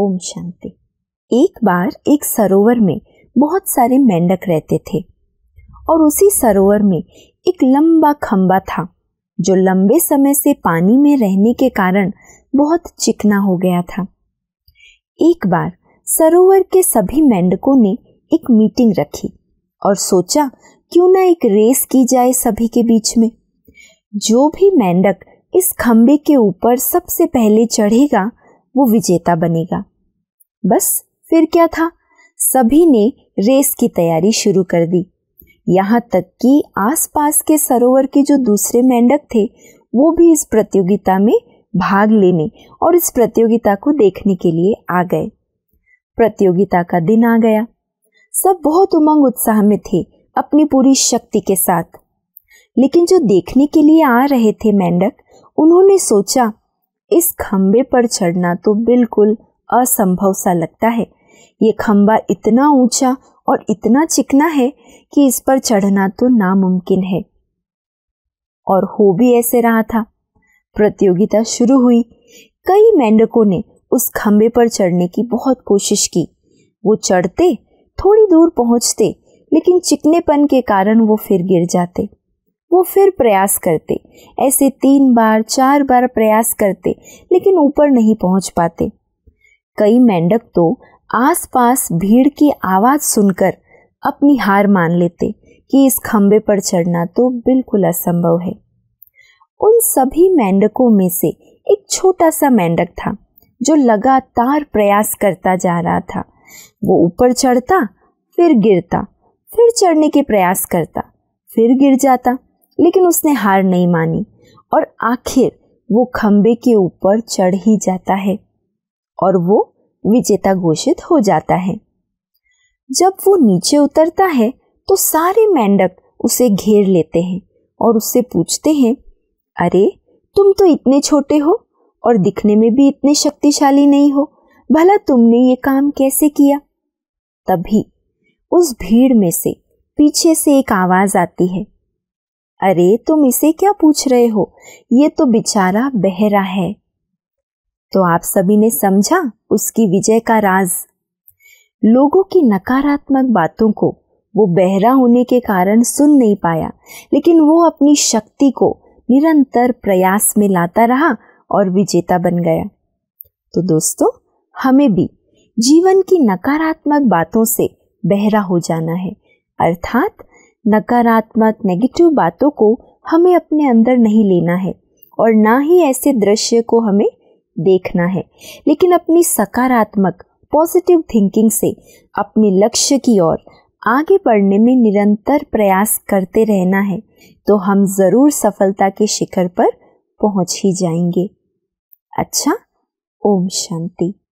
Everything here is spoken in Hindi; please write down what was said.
ओम शांति एक बार एक सरोवर में बहुत सारे मेंढक रहते थे और उसी सरोवर में एक लंबा खंबा था जो लंबे समय से पानी में रहने के कारण बहुत चिकना हो गया था एक बार सरोवर के सभी मेंढकों ने एक मीटिंग रखी और सोचा क्यों ना एक रेस की जाए सभी के बीच में जो भी मेंढक इस खंबे के ऊपर सबसे पहले चढ़ेगा वो विजेता बनेगा बस फिर क्या था सभी ने रेस की तैयारी शुरू कर दी यहाँ तक कि आसपास के सरोवर के जो दूसरे मेंढक थे वो भी इस प्रतियोगिता में भाग लेने और इस प्रतियोगिता को देखने के लिए आ गए प्रतियोगिता का दिन आ गया सब बहुत उमंग उत्साह में थे अपनी पूरी शक्ति के साथ लेकिन जो देखने के लिए आ रहे थे मेंढक उन्होंने सोचा इस खम्बे पर चढ़ना तो बिल्कुल असंभव सा लगता है ये खम्बा इतना ऊंचा और इतना चिकना है कि इस पर चढ़ना तो नामुमकिन है और हो भी ऐसे रहा था प्रतियोगिता शुरू हुई कई मेंढकों ने उस खम्बे पर चढ़ने की बहुत कोशिश की वो चढ़ते थोड़ी दूर पहुंचते लेकिन चिकनेपन के कारण वो फिर गिर जाते वो फिर प्रयास करते ऐसे तीन बार चार बार प्रयास करते लेकिन ऊपर नहीं पहुंच पाते कई मेंढक तो आसपास भीड़ की आवाज़ सुनकर अपनी हार मान लेते कि इस खंबे पर चढ़ना तो बिल्कुल असंभव है उन सभी मेंढकों में से एक छोटा सा मेंढक था जो लगातार प्रयास करता जा रहा था वो ऊपर चढ़ता फिर गिरता फिर चढ़ने के प्रयास करता फिर गिर जाता लेकिन उसने हार नहीं मानी और आखिर वो खम्बे के ऊपर चढ़ ही जाता है और वो विजेता घोषित हो जाता है जब वो नीचे उतरता है तो सारे मेंढक उसे घेर लेते हैं और उससे पूछते हैं अरे तुम तो इतने छोटे हो और दिखने में भी इतने शक्तिशाली नहीं हो भला तुमने ये काम कैसे किया तभी उस भीड़ में से पीछे से एक आवाज आती है अरे तुम इसे क्या पूछ रहे हो ये तो बेचारा बहरा है तो आप सभी ने समझा उसकी विजय का राज लोगों की नकारात्मक बातों को वो बहरा होने के कारण सुन नहीं पाया लेकिन वो अपनी शक्ति को निरंतर प्रयास में लाता रहा और विजेता बन गया तो दोस्तों हमें भी जीवन की नकारात्मक बातों से बहरा हो जाना है अर्थात नकारात्मक नेगेटिव बातों को हमें अपने अंदर नहीं लेना है और ना ही ऐसे दृश्य को हमें देखना है लेकिन अपनी सकारात्मक पॉजिटिव थिंकिंग से अपने लक्ष्य की ओर आगे बढ़ने में निरंतर प्रयास करते रहना है तो हम ज़रूर सफलता के शिखर पर पहुंच ही जाएंगे अच्छा ओम शांति